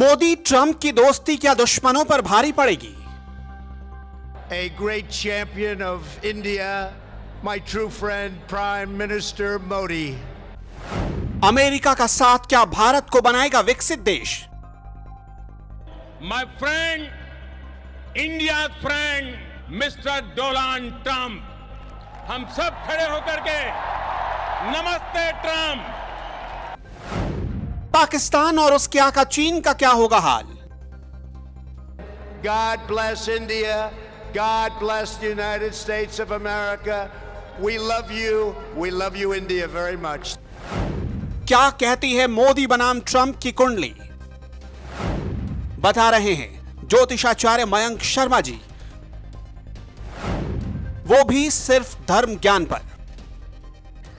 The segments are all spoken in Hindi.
मोदी ट्रंप की दोस्ती क्या दुश्मनों पर भारी पड़ेगी a great champion of India my true friend prime minister Modi America का साथ क्या भारत को बनाएगा विकसित देश my friend India friend mister Donald Trump हम सब खड़े होकर के नमस्ते ट्रंप पाकिस्तान और उसके आका चीन का क्या होगा हाल God bless India God bless United States of America we love you we love you India very much क्या कहती है मोदी बनाम ट्रंप की कुंडली बता रहे हैं ज्योतिषाचार्य मयंक शर्मा जी वो भी सिर्फ धर्म ज्ञान पर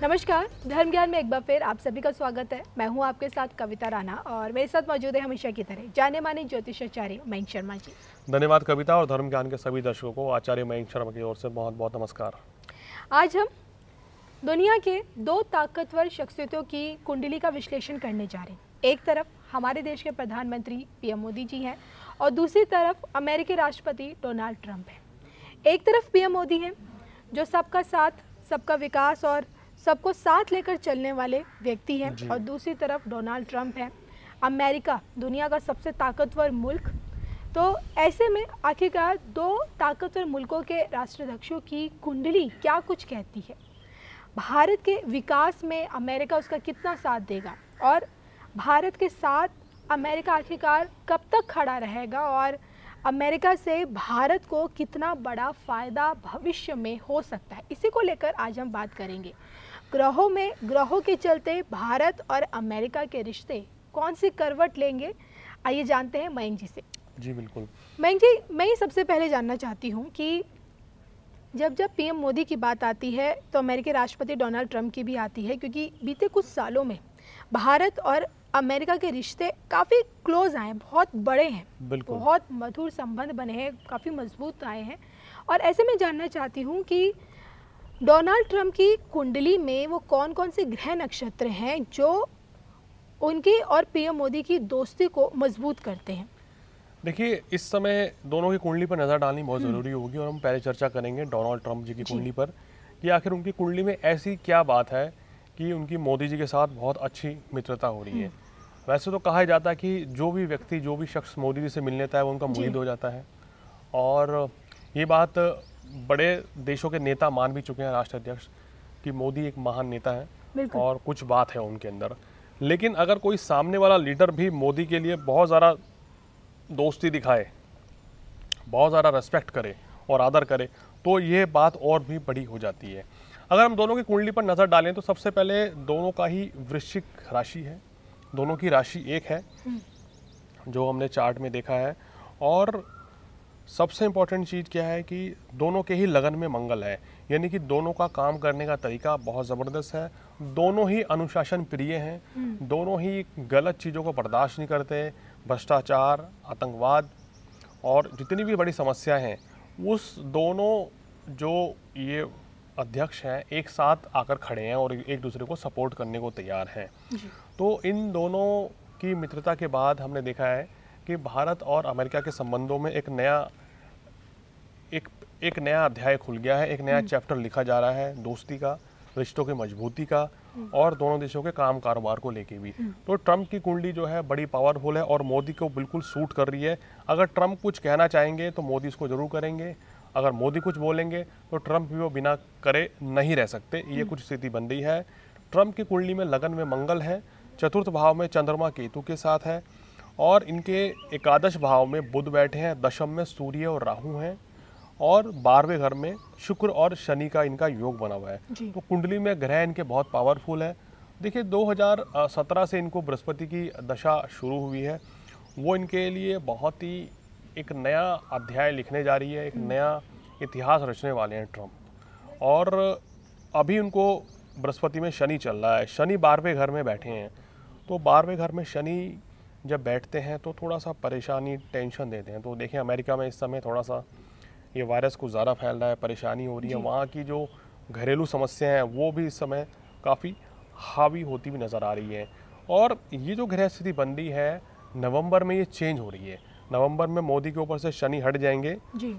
नमस्कार धर्म ज्ञान में एक बार फिर आप सभी का स्वागत है मैं हूं आपके साथ कविता राणा और मेरे साथ मौजूद है हमेशा की तरह जाने माने ज्योतिषाचार्य मयंक शर्मा जी धन्यवाद कविता और धर्म ज्ञान के सभी दर्शकों को आचार्य मयंक शर्मा की ओर से बहुत बहुत नमस्कार आज हम दुनिया के दो ताकतवर शख्सियतों की कुंडली का विश्लेषण करने जा रहे हैं एक तरफ हमारे देश के प्रधानमंत्री पीएम मोदी जी हैं और दूसरी तरफ अमेरिकी राष्ट्रपति डोनाल्ड ट्रंप हैं एक तरफ पीएम मोदी हैं जो सबका साथ सबका विकास और सबको साथ लेकर चलने वाले व्यक्ति हैं और दूसरी तरफ डोनाल्ड ट्रंप हैं अमेरिका दुनिया का सबसे ताकतवर मुल्क तो ऐसे में आखिरकार दो ताकतवर मुल्कों के राष्ट्राध्यक्षों की कुंडली क्या कुछ कहती है भारत के विकास में अमेरिका उसका कितना साथ देगा और भारत के साथ अमेरिका आखिरकार कब तक खड़ा रहेगा और अमेरिका से भारत को कितना बड़ा फ़ायदा भविष्य में हो सकता है इसी को लेकर आज हम बात करेंगे ग्रहों में ग्रहों के चलते भारत और अमेरिका के रिश्ते कौन सी करवट लेंगे आइए जानते हैं मयंक जी से जी बिल्कुल मयंक जी मैं ये सबसे पहले जानना चाहती हूँ कि जब जब पीएम मोदी की बात आती है तो अमेरिकी राष्ट्रपति डोनाल्ड ट्रंप की भी आती है क्योंकि बीते कुछ सालों में भारत और अमेरिका के रिश्ते काफ़ी क्लोज आए हैं बहुत बड़े हैं बिल्कुल बहुत मधुर संबंध बने हैं काफ़ी मजबूत आए हैं और ऐसे में जानना चाहती हूँ कि डोनाल्ड ट्रंप की कुंडली में वो कौन कौन से ग्रह नक्षत्र हैं जो उनकी और पीएम मोदी की दोस्ती को मजबूत करते हैं देखिए इस समय दोनों की कुंडली पर नज़र डालनी बहुत हम्म। ज़रूरी होगी और हम पहले चर्चा करेंगे डोनाल्ड ट्रंप जी की कुंडली पर कि आखिर उनकी कुंडली में ऐसी क्या बात है कि उनकी मोदी जी के साथ बहुत अच्छी मित्रता हो रही है हम्म। वैसे तो कहा जाता है कि जो भी व्यक्ति जो भी शख्स मोदी जी से मिलने लेता है वो उनका मुरीद हो जाता है और ये बात बड़े देशों के नेता मान भी चुके हैं राष्ट्र अध्यक्ष कि मोदी एक महान नेता है और कुछ बात है उनके अंदर लेकिन अगर कोई सामने वाला लीडर भी मोदी के लिए बहुत ज़्यादा दोस्ती दिखाए बहुत ज़्यादा रेस्पेक्ट करे और आदर करे तो ये बात और भी बड़ी हो जाती है अगर हम दोनों की कुंडली पर नज़र डालें तो सबसे पहले दोनों का ही वृश्चिक राशि है दोनों की राशि एक है हम्म। जो हमने चार्ट में देखा है और सबसे इम्पॉर्टेंट चीज़ क्या है कि दोनों के ही लगन में मंगल है यानी कि दोनों का काम करने का तरीका बहुत ज़बरदस्त है दोनों ही अनुशासन प्रिय हैं हम्म। दोनों ही गलत चीज़ों को बर्दाश्त नहीं करते भ्रष्टाचार आतंकवाद और जितनी भी बड़ी समस्या हैं उस दोनों जो ये अध्यक्ष हैं एक साथ आकर खड़े हैं और एक दूसरे को सपोर्ट करने को तैयार हैं तो इन दोनों की मित्रता के बाद हमने देखा है कि भारत और अमेरिका के संबंधों में एक नया एक एक नया अध्याय खुल गया है एक नया हम्म। चैप्टर लिखा जा रहा है दोस्ती का रिश्तों की मजबूती का हम्म। और दोनों देशों के काम कारोबार को लेके भी हम्म। तो ट्रंप की कुंडली जो है बड़ी पावरफुल है और मोदी को बिल्कुल सूट कर रही है अगर ट्रंप कुछ कहना चाहेंगे तो मोदी इसको जरूर करेंगे अगर मोदी कुछ बोलेंगे तो ट्रंप भी वो बिना करे नहीं रह सकते ये कुछ स्थिति बन रही है ट्रंप की कुंडली में लगन में मंगल है चतुर्थ भाव में चंद्रमा केतु के साथ है और इनके एकादश भाव में बुध बैठे हैं दशम में सूर्य और राहु हैं और बारहवें घर में शुक्र और शनि का इनका योग बना हुआ है तो कुंडली में ग्रह इनके बहुत पावरफुल है देखिए 2017 से इनको बृहस्पति की दशा शुरू हुई है वो इनके लिए बहुत ही एक नया अध्याय लिखने जा रही है एक हम्म। नया इतिहास रचने वाले हैं ट्रम्प और अभी उनको बृहस्पति में शनि चल रहा है शनि बारहवें घर में बैठे हैं तो बारहवें घर में शनि जब बैठते हैं तो थोड़ा सा परेशानी टेंशन देते हैं तो देखें अमेरिका में इस समय थोड़ा सा ये वायरस कुछ ज़्यादा फैल रहा है परेशानी हो रही है वहाँ की जो घरेलू समस्याएं हैं वो भी इस समय काफ़ी हावी होती हुई नज़र आ रही है और ये जो गृह स्थिति बन रही है नवंबर में ये चेंज हो रही है नवंबर में मोदी के ऊपर से शनि हट जाएंगे जी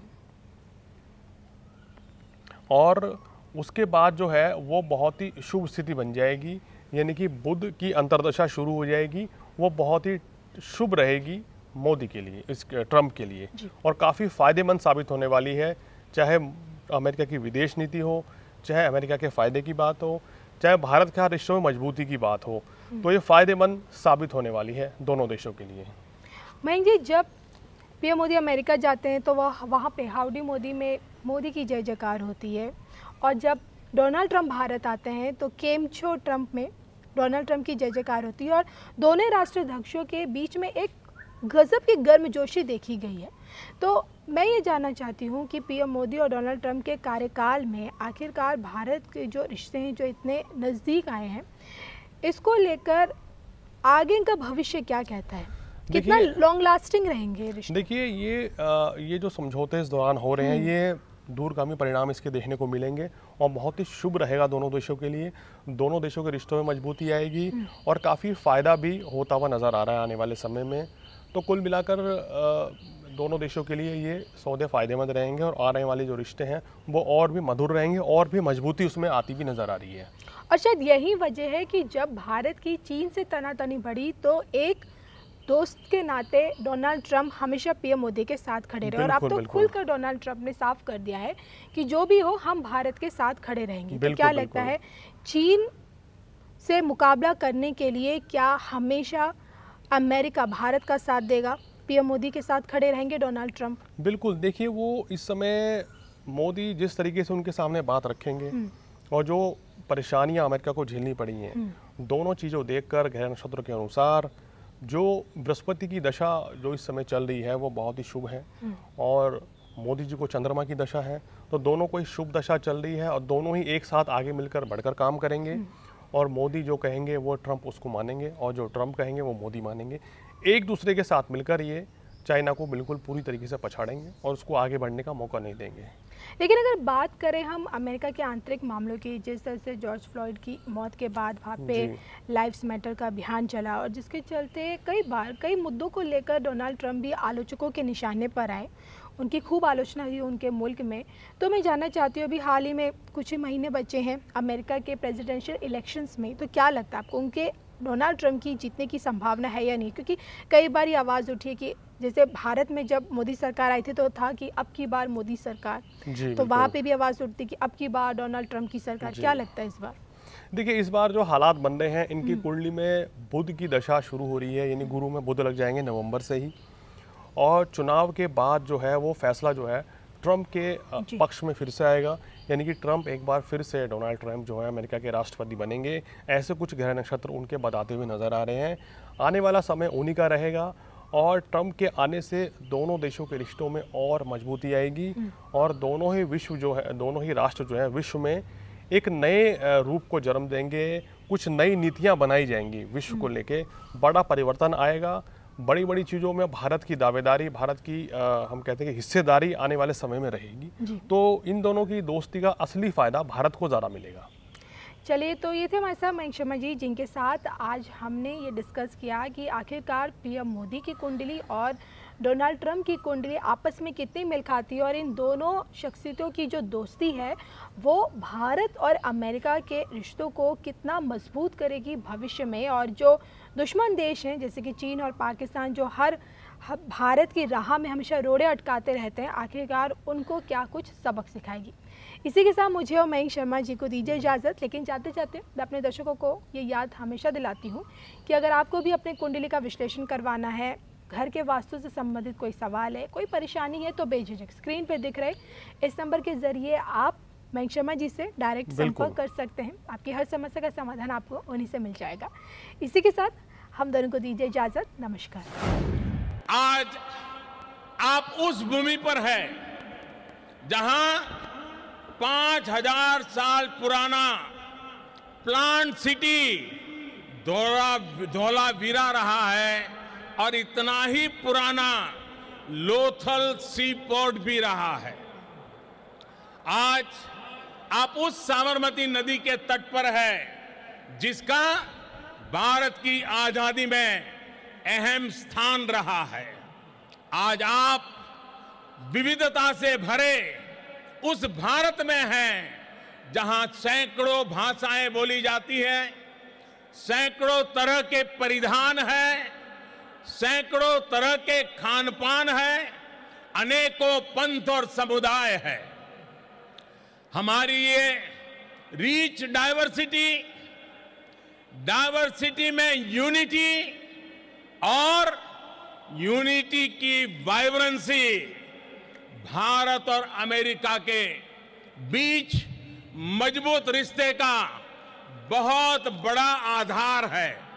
और उसके बाद जो है वो बहुत ही शुभ स्थिति बन जाएगी यानी कि बुद्ध की अंतर्दशा शुरू हो जाएगी वो बहुत ही शुभ रहेगी मोदी के लिए इस ट्रंप के लिए और काफ़ी फायदेमंद साबित होने वाली है चाहे अमेरिका की विदेश नीति हो चाहे अमेरिका के फ़ायदे की बात हो चाहे भारत के रिश्तों में मजबूती की बात हो हम्म। तो ये फ़ायदेमंद साबित होने वाली है दोनों देशों के लिए मैं जी जब पीएम मोदी अमेरिका जाते हैं तो वह वहाँ पे हाउडी मोदी में मोदी की जय जयकार होती है और जब डोनाल्ड ट्रंप भारत आते हैं तो केमछो ट्रंप में डोनाल्ड ट्रंप की जय जयकार होती है और दोनों राष्ट्राध्यक्षों के बीच में एक गज़ब की गर्मजोशी देखी गई है तो मैं ये जानना चाहती हूँ कि पीएम मोदी और डोनाल्ड ट्रंप के कार्यकाल में आखिरकार भारत के जो रिश्ते हैं जो इतने नज़दीक आए हैं इसको लेकर आगे का भविष्य क्या कहता है कितना लॉन्ग लास्टिंग रहेंगे देखिए ये आ, ये जो समझौते इस दौरान हो रहे हैं हम्म। ये दूरगामी परिणाम इसके देखने को मिलेंगे और बहुत ही शुभ रहेगा दोनों देशों के लिए दोनों देशों के रिश्तों में मजबूती आएगी और काफ़ी फ़ायदा भी होता हुआ नज़र आ रहा है आने वाले समय में तो कुल मिलाकर दोनों देशों के लिए ये सौदे फ़ायदेमंद रहेंगे और आ रहे वाले जो रिश्ते हैं वो और भी मधुर रहेंगे और भी मजबूती उसमें आती भी नज़र आ रही है और शायद यही वजह है कि जब भारत की चीन से तनातनी बढ़ी तो एक दोस्त के नाते डोनाल्ड ट्रंप हमेशा पीएम मोदी के साथ खड़े रहे और अब तो खुलकर डोनाल्ड ट्रंप ने साफ कर दिया है कि जो भी हो हम भारत के साथ खड़े रहेंगे तो क्या लगता है चीन से मुकाबला करने के लिए क्या हमेशा अमेरिका भारत का साथ देगा पीएम मोदी के साथ खड़े रहेंगे डोनाल्ड ट्रंप बिल्कुल देखिए वो इस समय मोदी जिस तरीके से उनके सामने बात रखेंगे हम्म। और जो परेशानियां अमेरिका को झेलनी पड़ी हैं हम्म। दोनों चीज़ों देखकर गृह नक्षत्र के अनुसार जो बृहस्पति की दशा जो इस समय चल रही है वो बहुत ही शुभ है हम्म। और मोदी जी को चंद्रमा की दशा है तो दोनों को ही शुभ दशा चल रही है और दोनों ही एक साथ आगे मिलकर बढ़कर काम करेंगे हम्म। और मोदी जो कहेंगे वो ट्रंप उसको मानेंगे और जो ट्रंप कहेंगे वो मोदी मानेंगे एक दूसरे के साथ मिलकर ये चाइना को बिल्कुल पूरी तरीके से पछाड़ेंगे और उसको आगे बढ़ने का मौका नहीं देंगे लेकिन अगर बात करें हम अमेरिका के आंतरिक मामलों की जिस तरह से जॉर्ज फ्लॉइड की मौत के बाद वहाँ पे लाइफ मैटर का अभियान चला और जिसके चलते कई बार कई मुद्दों को लेकर डोनाल्ड ट्रंप भी आलोचकों के निशाने पर आए उनकी खूब आलोचना हुई उनके मुल्क में तो मैं जानना चाहती हूँ अभी हाल ही में कुछ ही महीने बचे हैं अमेरिका के प्रेजिडेंशियल इलेक्शंस में तो क्या लगता है आपको उनके डोनाल्ड ट्रंप की जीतने की संभावना है या नहीं क्योंकि कई बार ये आवाज़ उठी है कि जैसे भारत में जब मोदी सरकार आई थी तो था कि अब की बार मोदी सरकार तो वहाँ पे भी आवाज़ उठती कि अब की बार डोनाल्ड ट्रंप की सरकार क्या लगता है इस बार देखिए इस बार जो हालात बन रहे हैं इनकी हम्म। कुंडली में बुध की दशा शुरू हो रही है यानी गुरु में बुध लग जाएंगे नवंबर से ही और चुनाव के बाद जो है वो फैसला जो है ट्रंप के पक्ष में फिर से आएगा यानी कि ट्रंप एक बार फिर से डोनाल्ड ट्रंप जो है अमेरिका के राष्ट्रपति बनेंगे ऐसे कुछ ग्रह नक्षत्र उनके बताते हुए नज़र आ रहे हैं आने वाला समय उन्हीं का रहेगा और ट्रम्प के आने से दोनों देशों के रिश्तों में और मजबूती आएगी हम्म। और दोनों ही विश्व जो है दोनों ही राष्ट्र जो है विश्व में एक नए रूप को जन्म देंगे कुछ नई नीतियां बनाई जाएंगी विश्व को हम्म। लेके बड़ा परिवर्तन आएगा बड़ी बड़ी चीज़ों में भारत की दावेदारी भारत की आ, हम कहते हैं कि हिस्सेदारी आने वाले समय में रहेगी तो इन दोनों की दोस्ती का असली फ़ायदा भारत को ज़्यादा मिलेगा चलिए तो ये थे हमारे साथ मयंक शर्मा जी जिनके साथ आज हमने ये डिस्कस किया कि आखिरकार पीएम मोदी की कुंडली और डोनाल्ड ट्रंप की कुंडली आपस में कितनी मिल खाती है और इन दोनों शख्सियतों की जो दोस्ती है वो भारत और अमेरिका के रिश्तों को कितना मजबूत करेगी भविष्य में और जो दुश्मन देश हैं जैसे कि चीन और पाकिस्तान जो हर भारत की राह में हमेशा रोड़े अटकाते रहते हैं आखिरकार उनको क्या कुछ सबक सिखाएगी इसी के साथ मुझे और मयंक शर्मा जी को दीजिए इजाज़त लेकिन जाते जाते मैं अपने दर्शकों को ये याद हमेशा दिलाती हूँ कि अगर आपको भी अपने कुंडली का विश्लेषण करवाना है घर के वास्तु से संबंधित कोई सवाल है कोई परेशानी है तो बेझिझक स्क्रीन पर दिख रहे इस नंबर के ज़रिए आप मयंक शर्मा जी से डायरेक्ट संपर्क कर सकते हैं आपकी हर समस्या का समाधान आपको उन्हीं से मिल जाएगा इसी के साथ हम दोनों को दीजिए इजाज़त नमस्कार आज आप उस भूमि पर हैं जहां पांच हजार साल पुराना प्लांट सिटी धोला धोलावीरा रहा है और इतना ही पुराना लोथल सी पोर्ट भी रहा है आज आप उस साबरमती नदी के तट पर है जिसका भारत की आजादी में अहम स्थान रहा है आज आप विविधता से भरे उस भारत में हैं जहां सैकड़ों भाषाएं बोली जाती हैं सैकड़ों तरह के परिधान है सैकड़ों तरह के खान पान है अनेकों पंथ और समुदाय है हमारी ये रिच डायवर्सिटी डायवर्सिटी में यूनिटी और यूनिटी की वाइब्रेंसी भारत और अमेरिका के बीच मजबूत रिश्ते का बहुत बड़ा आधार है